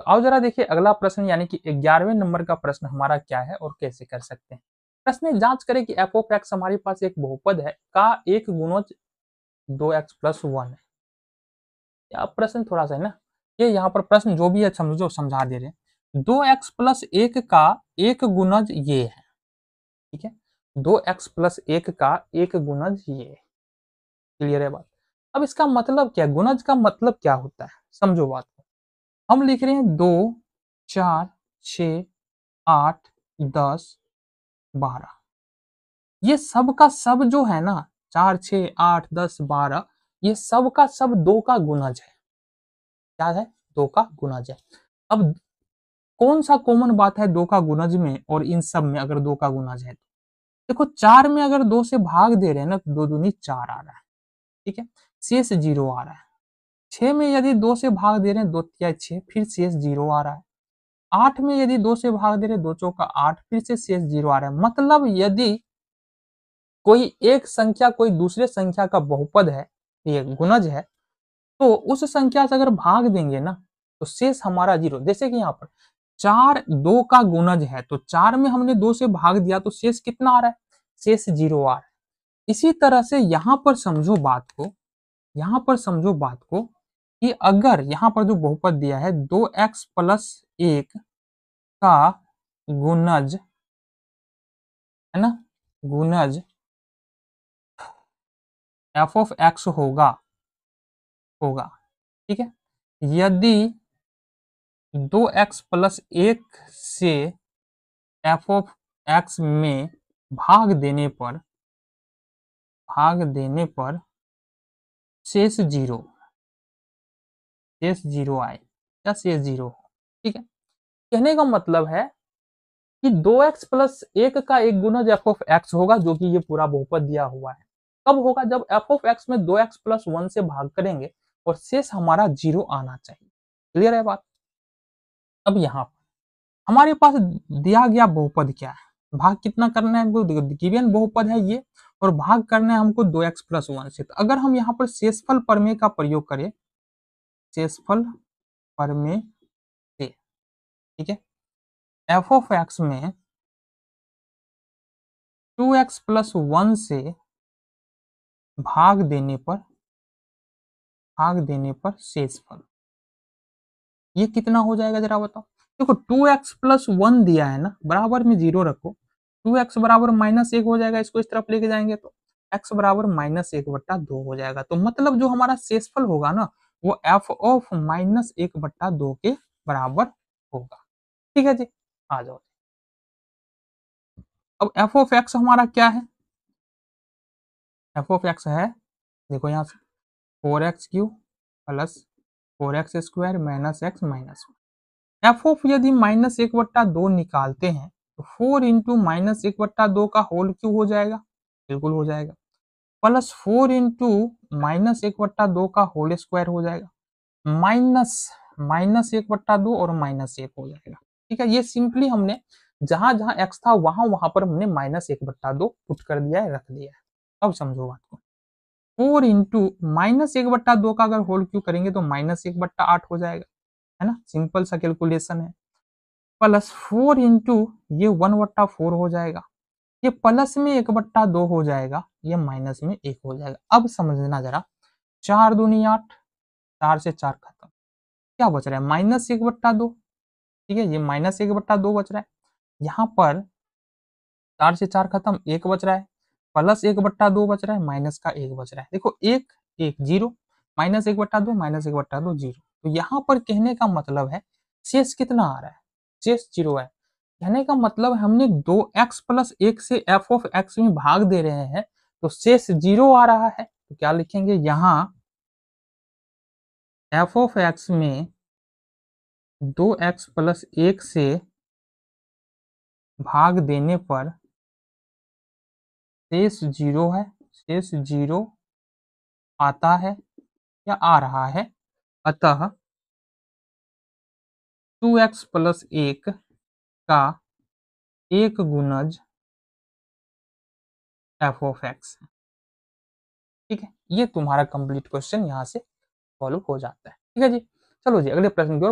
तो आओ जरा देखिए अगला प्रश्न यानी कि ग्यारहवें नंबर का प्रश्न हमारा क्या है और कैसे कर सकते हैं प्रश्न जांच करें कि एफ ऑफ एक्स हमारे पास एक बहुपद है का एक गुणोज दो एक्स प्लस वन है प्रश्न थोड़ा सा है ना ये यहाँ पर प्रश्न जो भी है समझो समझा दे रहे हैं दो एक्स प्लस एक का एक गुणज ये है ठीक है दो एक्स प्लस एक का एक गुणज ये क्लियर है बात अब इसका मतलब क्या गुणज का मतलब क्या होता है समझो बात को हम लिख रहे हैं दो चार छ आठ दस बारह ये सब का सब जो है ना चार छ आठ दस बारह ये सब का सब दो का गुनज है क्या है दो का गुनाज है अब कौन सा कॉमन बात है दो का गुनज में और इन सब में अगर दो का गुनाज है तो देखो चार में अगर दो से भाग दे रहे हैं ना तो दो दूनी चार आ रहा है ठीक है शेष जीरो आ रहा है छह में यदि दो से भाग दे रहे हैं दो तिया छह फिर शेष जीरो आ रहा है आठ में यदि दो से भाग दे रहे दो चौका आठ फिर से शेष जीरो आ रहा है मतलब यदि कोई एक संख्या कोई दूसरे संख्या का बहुपद है ये गुणज है तो उस संख्या से अगर भाग देंगे ना तो शेष हमारा जीरो जैसे कि यहाँ पर चार दो का गुणज है तो चार में हमने दो से भाग दिया तो शेष कितना आ रहा है शेष जीरो आ रहा है इसी तरह से यहाँ पर समझो बात को यहाँ पर समझो बात को कि अगर यहाँ पर जो बहुपद दिया है दो एक्स प्लस एक का गुणज है ना गुणज एफ ऑफ एक्स होगा होगा ठीक है यदि दो एक्स प्लस एक से एफ ऑफ एक्स में भाग देने पर भाग देने पर शेष जीरो शेष जीरो आए या शेष जीरो हो ठीक है कहने का मतलब है कि दो एक्स प्लस एक का एक गुना जो एफ ऑफ एक्स होगा जो कि ये पूरा बहुपद दिया हुआ है कब होगा जब एफ ऑफ एक्स में दो एक्स प्लस वन से भाग करेंगे और शेष हमारा जीरो आना चाहिए क्लियर है बात अब यहाँ पर हमारे पास दिया गया बहुपद क्या है भाग कितना करना है गिवन बहुपद है ये और भाग करना है हमको दो एक्स प्लस वन से तो अगर हम यहाँ पर शेषफल प्रमेय का प्रयोग करें सक्सेसफुल परमे ठीक है एफ ऑफ एक्स में टू एक्स प्लस वन से भाग देने पर भाग देने पर सेसफल ये कितना हो जाएगा जरा बताओ देखो टू एक्स प्लस वन दिया है ना बराबर में जीरो रखो टू एक्स बराबर माइनस एक हो जाएगा इसको इस तरफ लेके जाएंगे तो एक्स बराबर माइनस एक बट्टा दो हो जाएगा तो मतलब जो हमारा शेषफल होगा ना वो एफ ऑफ माइनस एक बट्टा दो के बराबर होगा ठीक है जी आ जाओ अब एफ ऑफ एक्स हमारा क्या है एफ ऑफ एक्स है देखो यहां से four x cube plus four x square minus x minus f of यदि माइनस एक बट्टा दो निकालते हैं तो फोर इंटू माइनस एक बट्टा दो का होल क्यू हो जाएगा बिल्कुल हो जाएगा प्लस फोर इंटू माइनस एक बट्टा दो का होल स्क्वायर हो जाएगा माइनस माइनस एक बट्टा दो और माइनस एक हो जाएगा ठीक है ये सिंपली हमने जहां जहां एक्स था वहां वहां पर हमने माइनस एक बट्टा दो पुट कर दिया है रख दिया है अब समझो बात को फोर इंटू माइनस एक बट्टा दो का अगर होल क्यू करेंगे तो माइनस एक बट्टा आठ हो जाएगा है ना सिंपल सा कैलकुलेशन है प्लस फोर इंटू ये वन बट्टा फोर हो जाएगा ये प्लस में एक बट्टा दो हो जाएगा ये माइनस में एक हो जाएगा अब समझना जरा चार दूनी आठ चार से चार खत्म क्या बच रहा है माइनस एक बट्टा दो ठीक है ये माइनस एक बट्टा दो बच रहा है यहाँ पर चार से चार खत्म एक बच रहा है प्लस एक बट्टा दो बच रहा है माइनस का एक बच रहा है देखो एक एक जीरो माइनस एक बट्टा दो माइनस एक बट्टा दो जीरो तो यहाँ पर कहने का मतलब है शेष कितना आ रहा है शेष जीरो है कहने का मतलब हमने दो एक्स प्लस एक से एफ ऑफ एक्स में भाग दे रहे हैं तो शेष जीरो आ रहा है तो क्या लिखेंगे यहाँ एफ ऑफ एक्स में दो एक्स प्लस एक से भाग देने पर शेष जीरो है शेष जीरो आता है या आ रहा है अतः टू एक्स प्लस एक का एक गुणज एफ ऑफ एक्स है ठीक है ये तुम्हारा कंप्लीट क्वेश्चन यहां से सॉल्व हो जाता है ठीक है जी चलो जी अगले प्रश्न की ओर